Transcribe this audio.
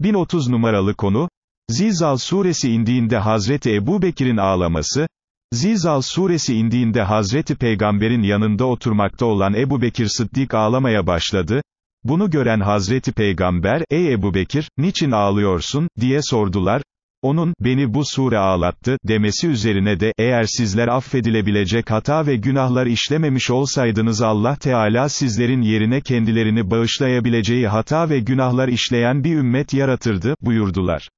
1030 numaralı konu, Zizal suresi indiğinde Hazreti Ebu Bekir'in ağlaması, Zizal suresi indiğinde Hazreti Peygamber'in yanında oturmakta olan Ebu Bekir Sıddik ağlamaya başladı, bunu gören Hazreti Peygamber, ey Ebu Bekir, niçin ağlıyorsun, diye sordular, onun, beni bu sure ağlattı, demesi üzerine de, eğer sizler affedilebilecek hata ve günahlar işlememiş olsaydınız Allah Teala sizlerin yerine kendilerini bağışlayabileceği hata ve günahlar işleyen bir ümmet yaratırdı, buyurdular.